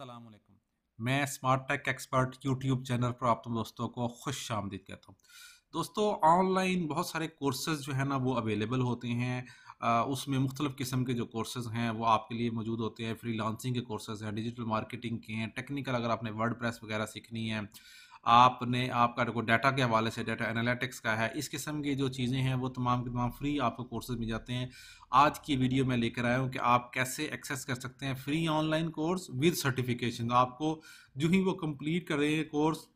असलम मैं smart tech expert YouTube channel पर आप तुम दोस्तों को खुश आमदीद कहता हूँ दोस्तों ऑनलाइन बहुत सारे कोर्सेज़ जो है ना वो अवेलेबल होते हैं उसमें मुख्तलिफ़ किस्म के जो कोर्सेज़ हैं वो आपके लिए मौजूद होते हैं फ्री लांसिंग के कोर्सेज़ हैं डिजिटल मार्केटिंग के हैं टेक्निकल अगर आपने वर्ड प्रेस वगैरह सीखनी है आपने आपका देखो डाटा के हवाले से डाटा एनालिटिक्स का है इस किस्म की जो चीज़ें हैं वो तमाम के तमाम फ्री आपको कोर्सेज मिल जाते हैं आज की वीडियो में लेकर आया हूँ कि आप कैसे एक्सेस कर सकते हैं free online course with certification तो आपको जो ही वो कम्प्लीट कर रहे हैं कोर्स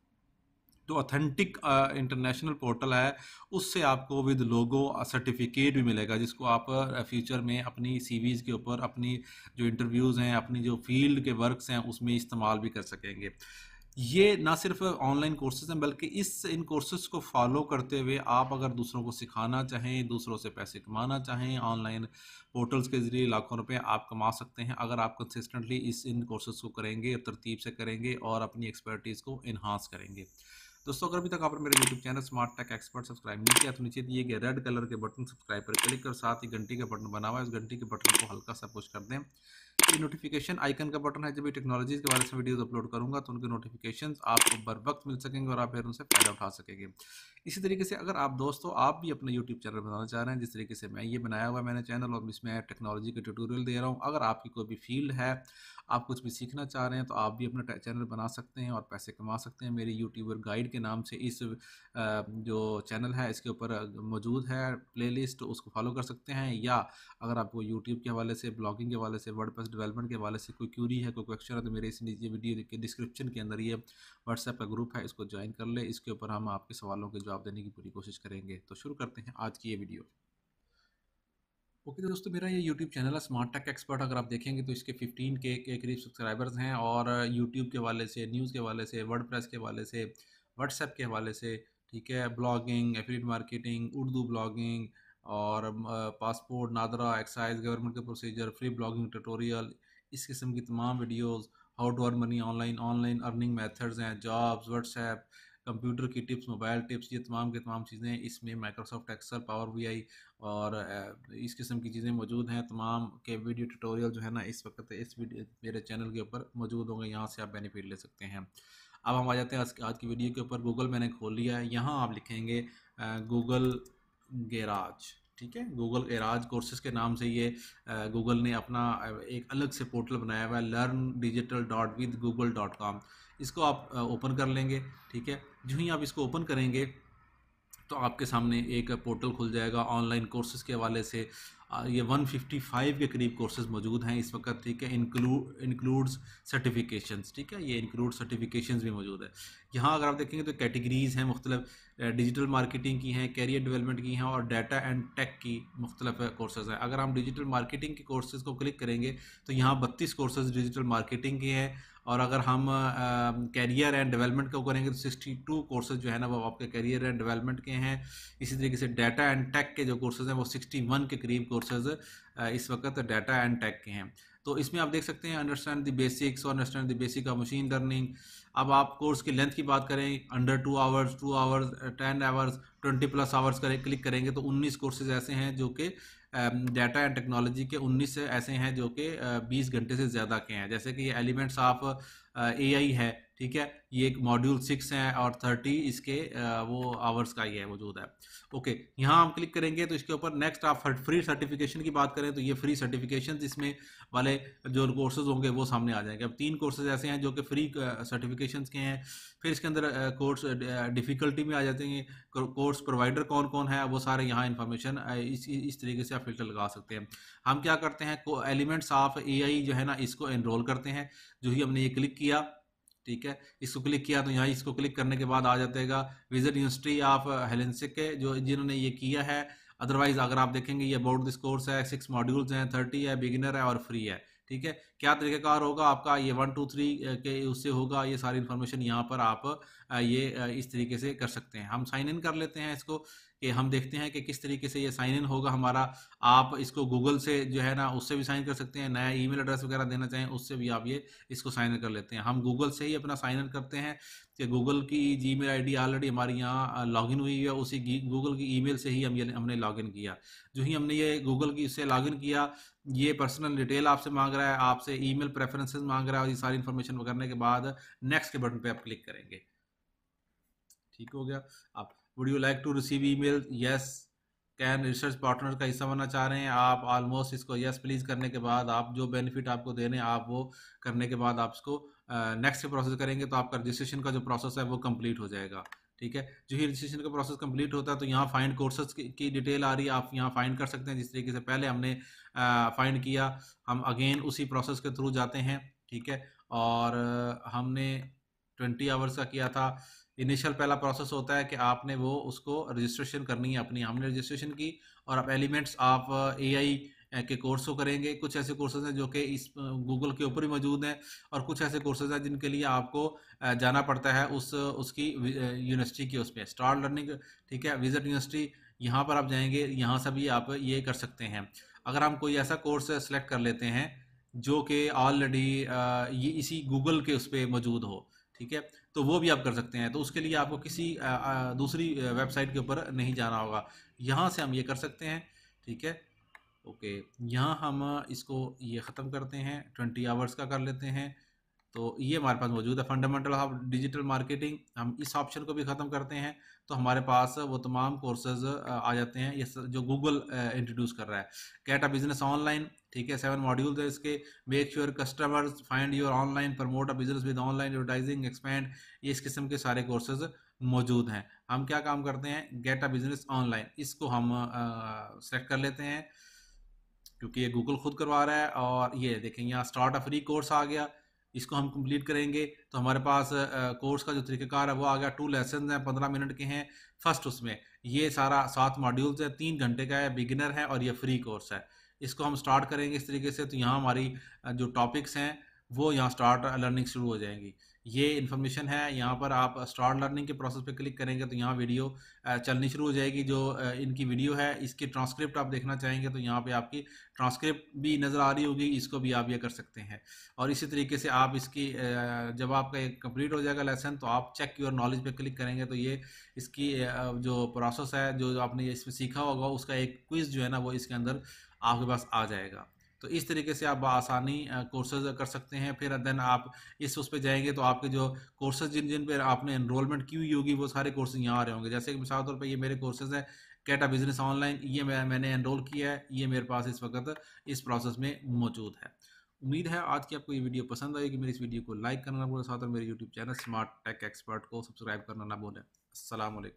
जो ऑथेंटिक इंटरनेशनल पोर्टल है उससे आपको विद लोगो सर्टिफिकेट भी मिलेगा जिसको आप फ्यूचर में अपनी सीवीज़ के ऊपर अपनी जो इंटरव्यूज़ हैं अपनी जो फील्ड के वर्क्स हैं उसमें इस्तेमाल भी कर सकेंगे ये ना सिर्फ ऑनलाइन कोर्सेज हैं बल्कि इस इन कोर्सेज को फॉलो करते हुए आप अगर दूसरों को सिखाना चाहें दूसरों से पैसे कमाना चाहें ऑनलाइन पोर्टल्स के ज़रिए लाखों रुपए आप कमा सकते हैं अगर आप कंसिस्टेंटली इस इन कोर्सेज को करेंगे तरतीब से करेंगे और अपनी एक्सपर्टीज़ को इन्हांस करेंगे दोस्तों अगर अभी तक आपने मेरे YouTube channel smart tech expert subscribe नहीं किया तो नीचे दिए गए रेड कलर के बटन सब्सक्राइब पर क्लिक कर साथ ही घंटी का बटन बना हुआ है उस घंटी के बटन को हल्का सा पुश कर दें ये नोटिफिकेशन आइकन का बटन है जब भी टेक्नोलॉजीज के बारे में वीडियोस अपलोड करूंगा तो उनके नोटिफिकेशन आपको बर वक्त मिल सकेंगे और आप फिर उनसे फ़ायदा उठा सकेंगे इसी तरीके से अगर आप दोस्तों आप भी अपना यूट्यूब चैनल बनाना चाह रहे हैं जिस तरीके से मैं ये बनाया हुआ है मैंने चैनल और इसमें टेक्नोलॉजी के ट्यूटोरियल दे रहा हूँ अगर आपकी कोई भी फील्ड है आप कुछ भी सीखना चाह रहे हैं तो आप भी अपना चैनल बना सकते हैं और पैसे कमा सकते हैं मेरे यूट्यूबर गाइड के नाम से इस जो चैनल है इसके ऊपर मौजूद है प्लेलिस्ट तो उसको फॉलो कर सकते हैं या अगर आपको यूट्यूब के हवाले से ब्लॉगिंग के हवाले से वर्ड डेवलपमेंट के हवाले से कोई क्यूरी है कोई क्वेश्चन है तो मेरे इस वीडियो के डिस्क्रिप्शन के अंदर ये व्हाट्सएप का ग्रुप है इसको ज्वाइन कर ले इसके ऊपर हम आपके सवालों के जवाब देने की पूरी कोशिश करेंगे तो शुरू करते हैं आज की ये वीडियो ओके okay, तो दोस्तों मेरा ये यूट्यूब चैनल है स्मार्ट टेक एक्सपर्ट अगर आप देखेंगे तो इसके 15 के के करीब सब्सक्राइबर्स हैं और यूट्यूब के वाले से न्यूज़ के वाले से वर्ड के वाले से व्हाट्सएप के हवाले से ठीक है blogging affiliate marketing Urdu blogging और पासपोर्ट नादरा एक्साइज गवर्नमेंट के प्रोसीजर फ्री ब्लॉगिंग ट्यूटोरियल इस किस्म की तमाम videos how to earn money online online earning methods हैं जॉब्स व्हाट्सएप कंप्यूटर की टिप्स मोबाइल टिप्स ये तमाम के तमाम चीज़ें इसमें Microsoft Excel Power B I और इस किस्म की चीज़ें मौजूद हैं तमाम के वीडियो ट्यूटोरियल जो है ना इस वक्त इस वीडियो मेरे चैनल के ऊपर मौजूद होंगे यहाँ से आप बेनिफिट ले सकते हैं अब हम आ जाते हैं आज की वीडियो के ऊपर गूगल मैंने खोल लिया है यहाँ आप लिखेंगे गूगल गैराज ठीक है गूगल एराज कोर्सेज के नाम से ये गूगल ने अपना एक अलग से पोर्टल बनाया हुआ है learn digital dot with Google dot com इसको आप ओपन कर लेंगे ठीक है जो ही आप इसको ओपन करेंगे तो आपके सामने एक पोर्टल खुल जाएगा ऑनलाइन कोर्सेज के हवाले से ये 155 के करीब कोर्सेज मौजूद हैं इस वक्त ठीक है इंक्लूड इंक्लूड्स सर्टिफिकेशंस ठीक है ये इंक्लूड सर्टिफिकेशंस भी मौजूद है यहाँ अगर आप देखेंगे तो कैटेगरीज़ हैं मुख्तलिफ डिजिटल मार्केटिंग की हैं कैरियर डेवलपमेंट की हैं और डाटा एंड टेक की मुख्तलिफ कोर्सेज़ हैं अगर हम डिजिटल मार्केटिंग के कोर्सेज़ को क्लिक करेंगे तो यहाँ बत्तीस कोर्सेज डिजिटल मार्केटिंग के हैं और अगर हम कैरियर एंड डेवलपमेंट को करेंगे तो सिक्सटी टू कोर्सेज जो है ना वो आपके कैरियर एंड डेवलपमेंट के हैं इसी तरीके से डाटा एंड टेक के जो कोर्सेज हैं वो सिक्सटी वन के करीब कोर्सेज इस वक्त डाटा एंड टेक के हैं तो इसमें आप देख सकते हैं अंडरस्टैंड द बेसिक्स और understand the basic of machine learning अब आप कोर्स की लेंथ की बात करें under two hours two hours ten hours twenty plus hours करें क्लिक करेंगे तो उन्नीस कोर्सेज ऐसे हैं जो कि डाटा एंड टेक्नोलॉजी के 19 ऐसे हैं जो कि 20 uh, घंटे से ज़्यादा के हैं जैसे कि ये एलिमेंट्स ऑफ एआई uh, है ठीक है ये एक मॉड्यूल सिक्स है और थर्टी इसके वो आवर्स का ही है मौजूद है ओके यहाँ हम क्लिक करेंगे तो इसके ऊपर नेक्स्ट आप फ्री सर्टिफिकेशन की बात करें तो ये फ्री सर्टिफिकेशन इसमें वाले जो कोर्सेज होंगे वो सामने आ जाएंगे अब तीन कोर्सेज ऐसे हैं जो कि फ्री सर्टिफिकेशन के हैं फिर इसके अंदर कोर्स डिफ़िकल्टी में आ जाते हैं कोर्स प्रोवाइडर कौन कौन है वो सारे यहाँ इन्फॉर्मेशन इस इस तरीके से आप फिल्टर लगा सकते हैं हम क्या करते हैं एलिमेंट्स ऑफ ए जो है ना इसको एनरोल करते हैं जो ही हमने ये क्लिक किया ठीक है इसको क्लिक किया तो यहाँ इसको क्लिक करने के बाद आ जाएगा विजिट यूनिवर्सिटी ऑफ हेलेंसिक के जो जिन्होंने ये किया है अदरवाइज अगर आप देखेंगे ये अबाउट दिस कोर्स है सिक्स मॉड्यूल्स हैं थर्टी है बिगिनर है और फ्री है ठीक है क्या तरीक़ाकार होगा आपका ये वन टू थ्री के उससे होगा ये सारी इन्फॉर्मेशन यहाँ पर आप ये इस तरीके से कर सकते हैं हम साइन इन कर लेते हैं इसको कि हम देखते हैं कि किस तरीके से ये साइन इन होगा हमारा आप इसको गूगल से जो है ना उससे भी साइन कर सकते हैं नया ईमेल एड्रेस वगैरह देना चाहें उससे भी आप ये इसको साइन इन कर लेते हैं हम गूगल से ही अपना साइन इन करते हैं कि गूगल की जी मेल आई ऑलरेडी हमारी यहाँ लॉग हुई है उसी गूगल की ई से ही हम ये हमने लॉग किया जो ही हमने ये गूगल की इससे लॉग किया ये पर्सनल डिटेल आपसे मांग रहा है आपसे आपसे ईमेल प्रेफरेंसेस मांग रहा है और ये सारी इन्फॉर्मेशन करने के बाद नेक्स्ट के बटन पे आप क्लिक करेंगे ठीक हो गया आप would you like to receive email yes can research partner का हिस्सा बनना चाह रहे हैं आप ऑलमोस्ट इसको यस yes, प्लीज़ करने के बाद आप जो बेनिफिट आपको देने आप वो करने के बाद आप इसको नेक्स्ट प्रोसेस करेंगे तो आपका रजिस्ट्रेशन का जो प्रोसेस है वो कंप्लीट हो जाएगा ठीक है जो ही रजिस्ट्रेशन का प्रोसेस कंप्लीट होता है तो यहाँ फाइंड कोर्सेज की डिटेल आ रही है आप यहाँ फाइंड कर सकते हैं जिस तरीके से पहले हमने फाइंड किया हम अगेन उसी प्रोसेस के थ्रू जाते हैं ठीक है और हमने ट्वेंटी आवर्स का किया था इनिशियल पहला प्रोसेस होता है कि आपने वो उसको रजिस्ट्रेशन करनी है अपनी हमने रजिस्ट्रेशन की और अब एलिमेंट्स आप ए आई के कोर्स को करेंगे कुछ ऐसे कोर्सेज हैं जो कि इस गूगल के ऊपर ही मौजूद हैं और कुछ ऐसे कोर्सेज हैं जिनके लिए आपको जाना पड़ता है उस उसकी यूनिवर्सिटी की उस पर स्टार लर्निंग ठीक है विजिट यूनिवर्सिटी यहाँ पर आप जाएंगे यहाँ से भी आप ये कर सकते हैं अगर हम कोई ऐसा कोर्स सेलेक्ट कर लेते हैं जो कि ऑलरेडी ये इसी गूगल के उस पर मौजूद हो ठीक है तो वो भी आप कर सकते हैं तो उसके लिए आपको किसी दूसरी वेबसाइट के ऊपर नहीं जाना होगा यहाँ से हम ये कर सकते हैं ठीक है ओके यहाँ हम इसको ये ख़त्म करते हैं ट्वेंटी आवर्स का कर लेते हैं तो ये हमारे पास मौजूद है फंडामेंटल ऑफ डिजिटल मार्केटिंग हम इस ऑप्शन को भी ख़त्म करते हैं तो हमारे पास वो तमाम कोर्सेज आ जाते हैं ये जो गूगल इंट्रोड्यूस कर रहा है कैट अ बिजनेस ऑनलाइन ठीक है सेवन मॉड्यूल्स है इसके make sure customers find your online promote a business with online advertising expand ये इस किस्म के सारे कोर्सेज मौजूद हैं हम क्या काम करते हैं गेट अ बिजनेस ऑनलाइन इसको हम सेलेक्ट कर लेते हैं क्योंकि ये गूगल खुद करवा रहा है और ये देखें यहाँ स्टार्ट अ फ्री कोर्स आ गया इसको हम कंप्लीट करेंगे तो हमारे पास कोर्स का जो तरीक़ाकार है वो आ गया टू लेसन हैं पंद्रह मिनट के हैं फर्स्ट उसमें ये सारा सात मॉड्यूल्स है तीन घंटे का है बिगिनर है और ये फ्री कोर्स है इसको हम स्टार्ट करेंगे इस तरीके से तो यहाँ हमारी जो टॉपिक्स हैं वो यहाँ स्टार्ट लर्निंग शुरू हो जाएंगी ये इन्फॉर्मेशन है यहाँ पर आप स्टार्ट लर्निंग के प्रोसेस पे क्लिक करेंगे तो यहाँ वीडियो चलनी शुरू हो जाएगी जो इनकी वीडियो है इसकी ट्रांसक्रिप्ट आप देखना चाहेंगे तो यहाँ पे आपकी ट्रांसक्रिप्ट भी नज़र आ रही होगी इसको भी आप ये कर सकते हैं और इसी तरीके से आप इसकी जब आपका कंप्लीट हो जाएगा लेसन तो आप चेक योर नॉलेज पर क्लिक करेंगे तो ये इसकी जो प्रोसेस है जो आपने इसमें सीखा होगा उसका एक क्विज़ जो है ना वो इसके अंदर आपके पास आ जाएगा तो इस तरीके से आप आसानी कोर्सेज कर सकते हैं फिर देन आप इस उस पर जाएंगे तो आपके जो कोर्सेज जिन जिन पर आपने इनरोलमेंट की हुई होगी वो सारे कोर्सेज यहाँ आ रहे होंगे जैसे कि मिसाल तौर पर ये मेरे कोर्सेज हैं कैटा बिजनेस ऑनलाइन ये मैं, मैंने एनरोल किया है ये मेरे पास इस वक्त इस प्रोसेस में मौजूद है उम्मीद है आज की आपको ये वीडियो पसंद आएगी मेरी इस वीडियो को लाइक करना ना भूलें साथ और मेरे YouTube channel smart tech expert को सब्सक्राइब करना ना भूलें असल